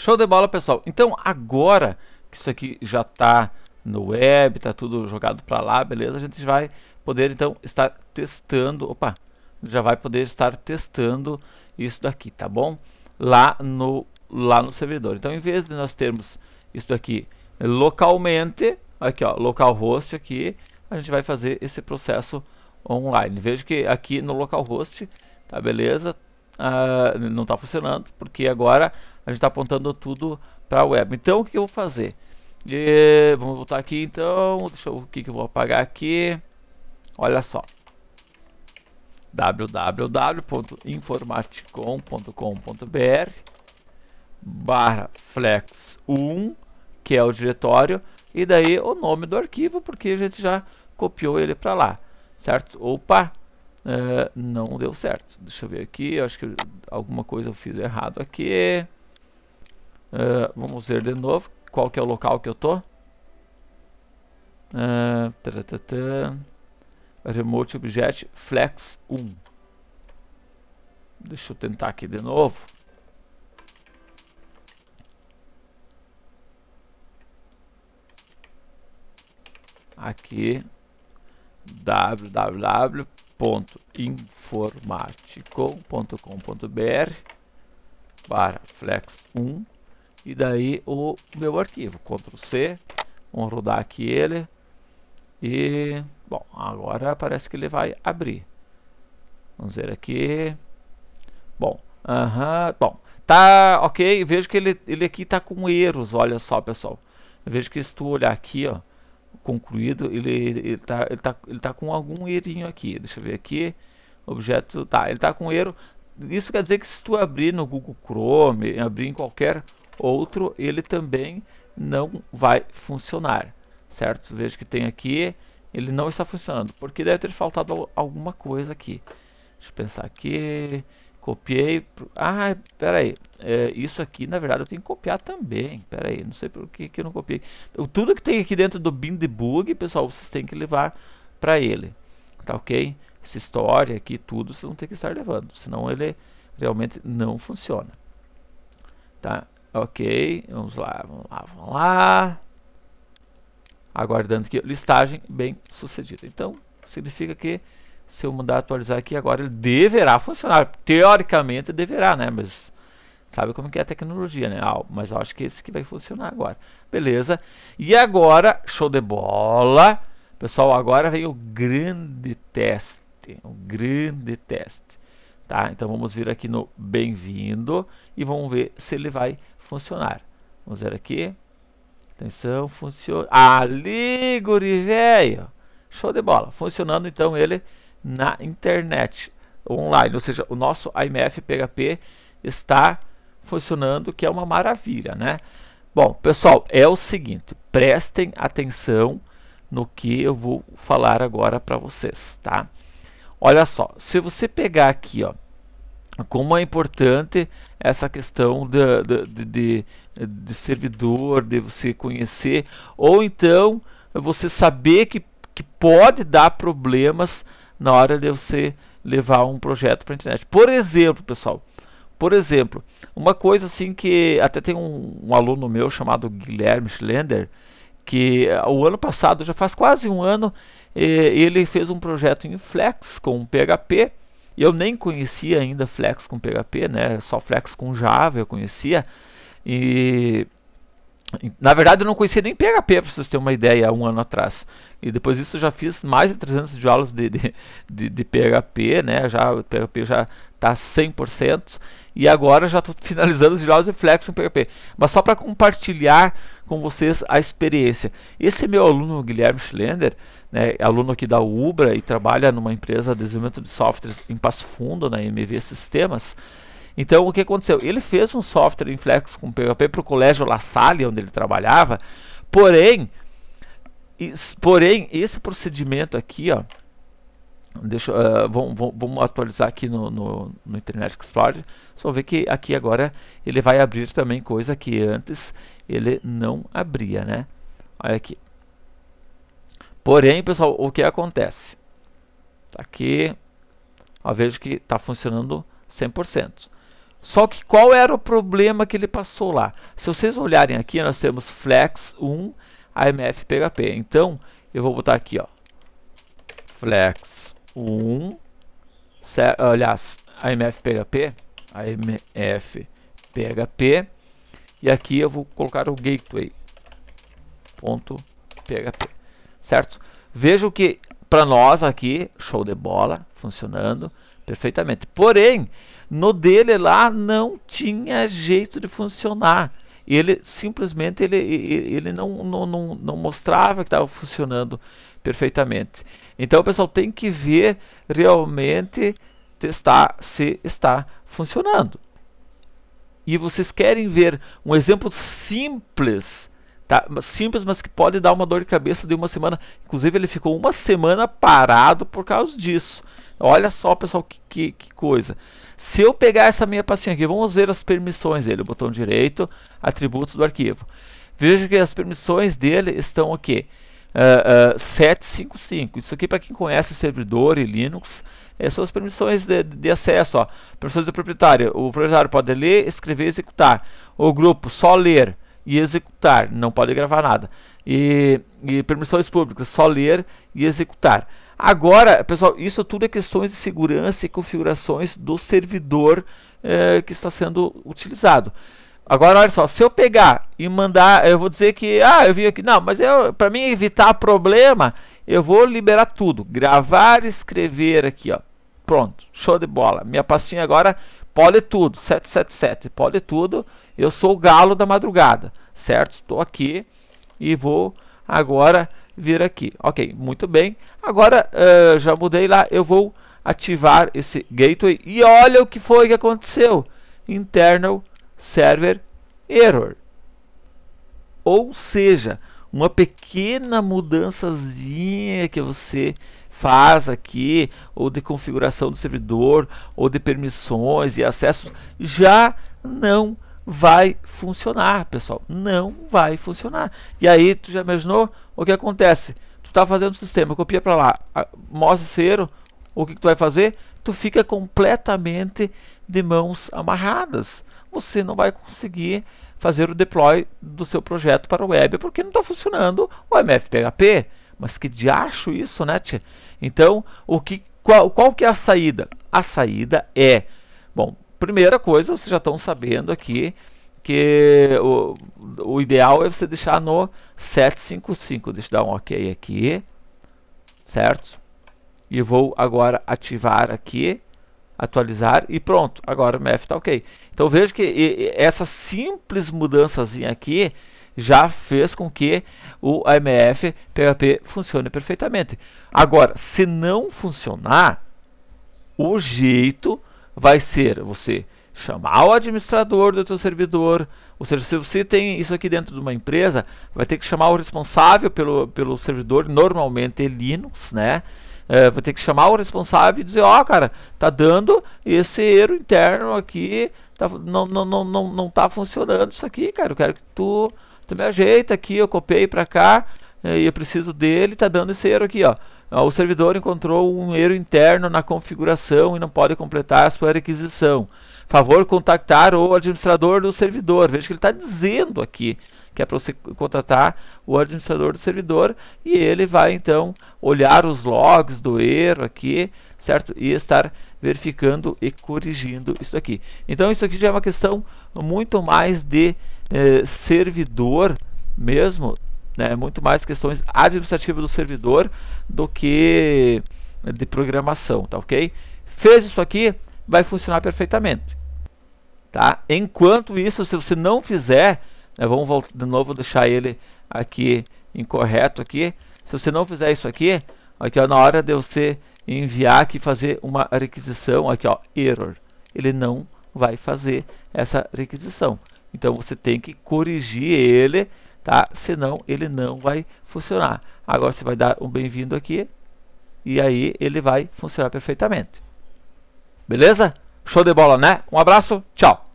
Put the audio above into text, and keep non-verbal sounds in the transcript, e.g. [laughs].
Show de bola, pessoal. Então, agora que isso aqui já está no web, está tudo jogado para lá, beleza? A gente vai poder, então, estar testando... Opa! Já vai poder estar testando isso daqui, tá bom? Lá no, lá no servidor. Então, em vez de nós termos isso aqui localmente, aqui ó, localhost aqui, a gente vai fazer esse processo online. Veja que aqui no localhost, tá beleza? Uh, não está funcionando, porque agora a gente está apontando tudo para a web. Então o que eu vou fazer? E, é, vamos voltar aqui então, deixa eu o que, eu vou apagar aqui. Olha só www.informaticom.com.br barra flex1 que é o diretório e daí o nome do arquivo porque a gente já copiou ele para lá certo opa uh, não deu certo deixa eu ver aqui acho que alguma coisa eu fiz errado aqui Uh, vamos ver de novo qual que é o local que eu tô. Uh, remote Object Flex 1. Deixa eu tentar aqui de novo. Aqui www.informatico.com.br para flex 1 e daí o meu arquivo. Ctrl C, vamos rodar aqui ele e bom, agora parece que ele vai abrir. Vamos ver aqui. Bom, aham, uh -huh, bom, tá ok. Vejo que ele, ele aqui tá com erros, olha só pessoal. Eu vejo que se tu olhar aqui, ó, concluído, ele, ele, tá, ele, tá, ele tá com algum errinho aqui. Deixa eu ver aqui. Objeto, tá, ele tá com erro. Isso quer dizer que se tu abrir no Google Chrome, abrir em qualquer outro ele também não vai funcionar, certo? Veja que tem aqui, ele não está funcionando, porque deve ter faltado alguma coisa aqui. Deixa eu pensar aqui, copiei, ah, peraí, é, isso aqui na verdade eu tenho que copiar também, peraí, não sei por que, que eu não copiei. Tudo que tem aqui dentro do bin Bug, pessoal, vocês têm que levar para ele, tá ok? Essa história aqui, tudo, vocês vão ter que estar levando, senão ele realmente não funciona, tá? Ok, vamos lá, vamos lá, vamos lá. Aguardando que listagem bem sucedida. Então, significa que se eu mudar atualizar aqui agora, ele deverá funcionar. Teoricamente deverá, né? Mas sabe como que é a tecnologia, né? Ah, mas eu acho que esse que vai funcionar agora. Beleza. E agora, show de bola. Pessoal, agora vem o grande teste. O grande teste. Tá? Então vamos vir aqui no bem-vindo e vamos ver se ele vai funcionar. Vamos ver aqui. Atenção, funciona. Ali, guri velho! Show de bola. Funcionando então ele na internet online, ou seja, o nosso IMF PHP está funcionando, que é uma maravilha, né? Bom, pessoal, é o seguinte, prestem atenção no que eu vou falar agora para vocês, tá? Olha só, se você pegar aqui, ó, como é importante essa questão de, de, de, de servidor, de você conhecer, ou então você saber que, que pode dar problemas na hora de você levar um projeto para a internet. Por exemplo, pessoal, por exemplo, uma coisa assim que até tem um, um aluno meu chamado Guilherme Schlender, que eh, o ano passado, já faz quase um ano, ele fez um projeto em Flex com PHP. Eu nem conhecia ainda Flex com PHP, né? Só Flex com Java eu conhecia. E na verdade, eu não conhecia nem PHP, para vocês terem uma ideia, um ano atrás. E depois disso, eu já fiz mais de 300 de aulas de, de, de, de PHP, né? Já, o PHP já está 100%. E agora já estou [laughs] finalizando os aulas de Flex em PHP. Mas só para compartilhar com vocês a experiência. Esse é meu aluno, Guilherme Schlender, né? É aluno aqui da Ubra e trabalha numa empresa de desenvolvimento de softwares em Passo Fundo, na MV Sistemas. Então, o que aconteceu? Ele fez um software em Flex com PHP para o colégio La Salle, onde ele trabalhava, porém, is, porém esse procedimento aqui, ó, deixa, uh, vamos, vamos, atualizar aqui no, no, no, Internet Explorer, só ver que aqui agora ele vai abrir também coisa que antes ele não abria, né? Olha aqui. Porém, pessoal, o que acontece? Tá aqui, ó, vejo que está funcionando 100%. Só que qual era o problema que ele passou lá? Se vocês olharem aqui, nós temos flex 1 AMF PHP. Então, eu vou botar aqui, ó. Flex 1, aliás, AMF PHP, AMF PHP. E aqui eu vou colocar o gateway.php, certo? Vejam que para nós aqui, show de bola, funcionando perfeitamente. Porém, no dele lá não tinha jeito de funcionar. Ele simplesmente ele, ele não, não, não, não mostrava que estava funcionando perfeitamente. Então, o pessoal tem que ver realmente testar se está funcionando. E vocês querem ver um exemplo simples tá? Simples, mas que pode dar uma dor de cabeça de uma semana. Inclusive, ele ficou uma semana parado por causa disso. Olha só, pessoal, que, que, que coisa. Se eu pegar essa minha pastinha aqui, vamos ver as permissões dele. O botão direito, atributos do arquivo. Veja que as permissões dele estão aqui. Uh, uh, 755. Isso aqui, para quem conhece servidor e Linux, eh, são as permissões de, de acesso. Ó. Permissões do proprietário. O proprietário pode ler, escrever e executar. O grupo, só ler e executar, não pode gravar nada. E, e permissões públicas, só ler e executar. Agora, pessoal, isso tudo é questões de segurança e configurações do servidor eh, que está sendo utilizado. Agora, olha só, se eu pegar e mandar, eu vou dizer que, ah, eu vim aqui, não, mas eu, para mim evitar problema, eu vou liberar tudo, gravar, escrever aqui, ó, pronto, show de bola. Minha pastinha agora pode tudo, 777, pode tudo, eu sou o galo da madrugada, certo? Estou aqui e vou agora vir aqui. Ok, muito bem. Agora uh, já mudei lá, eu vou ativar esse gateway e olha o que foi que aconteceu. Internal Server Error. Ou seja, uma pequena mudançazinha que você faz aqui, ou de configuração do servidor, ou de permissões e acessos, já não vai funcionar, pessoal. Não vai funcionar. E aí, tu já imaginou o que acontece? Tu tá fazendo o sistema, copia para lá, mostra erro o que, que tu vai fazer? Tu fica completamente de mãos amarradas. Você não vai conseguir fazer o deploy do seu projeto para o web porque não está funcionando o MFPHP. Mas que diacho isso, né, tia? Então, o que, qual, qual que é a saída? A saída é, bom, primeira coisa, vocês já estão sabendo aqui que o, o ideal é você deixar no 755. Deixa eu dar um OK aqui, certo? E vou agora ativar aqui, atualizar e pronto. Agora o MEF está OK. Então veja que e, essa simples mudançazinha aqui já fez com que o MF PHP funcione perfeitamente. Agora, se não funcionar, o jeito vai ser você chamar o administrador do seu servidor, ou seja, se você tem isso aqui dentro de uma empresa, vai ter que chamar o responsável pelo, pelo servidor, normalmente é Linux, né? É, vai ter que chamar o responsável e dizer, ó, oh, cara, tá dando esse erro interno aqui, tá, não, não, não, não, não tá funcionando isso aqui, cara, eu quero que tu, tu me ajeita aqui, eu copiei para cá, é, e eu preciso dele, está dando esse erro aqui. Ó. O servidor encontrou um erro interno na configuração e não pode completar a sua requisição. Favor contactar o administrador do servidor. Veja que ele está dizendo aqui que é para você contratar o administrador do servidor e ele vai então olhar os logs do erro aqui, certo? E estar verificando e corrigindo isso aqui. Então isso aqui já é uma questão muito mais de eh, servidor mesmo né? muito mais questões administrativas do servidor do que de programação, tá ok? Fez isso aqui, vai funcionar perfeitamente, tá? Enquanto isso, se você não fizer, né, vamos voltar, de novo deixar ele aqui incorreto aqui, se você não fizer isso aqui, aqui ó, na hora de você enviar aqui fazer uma requisição, aqui ó, error, ele não vai fazer essa requisição. Então você tem que corrigir ele tá? Senão ele não vai funcionar. Agora você vai dar um bem-vindo aqui e aí ele vai funcionar perfeitamente. Beleza? Show de bola, né? Um abraço, tchau!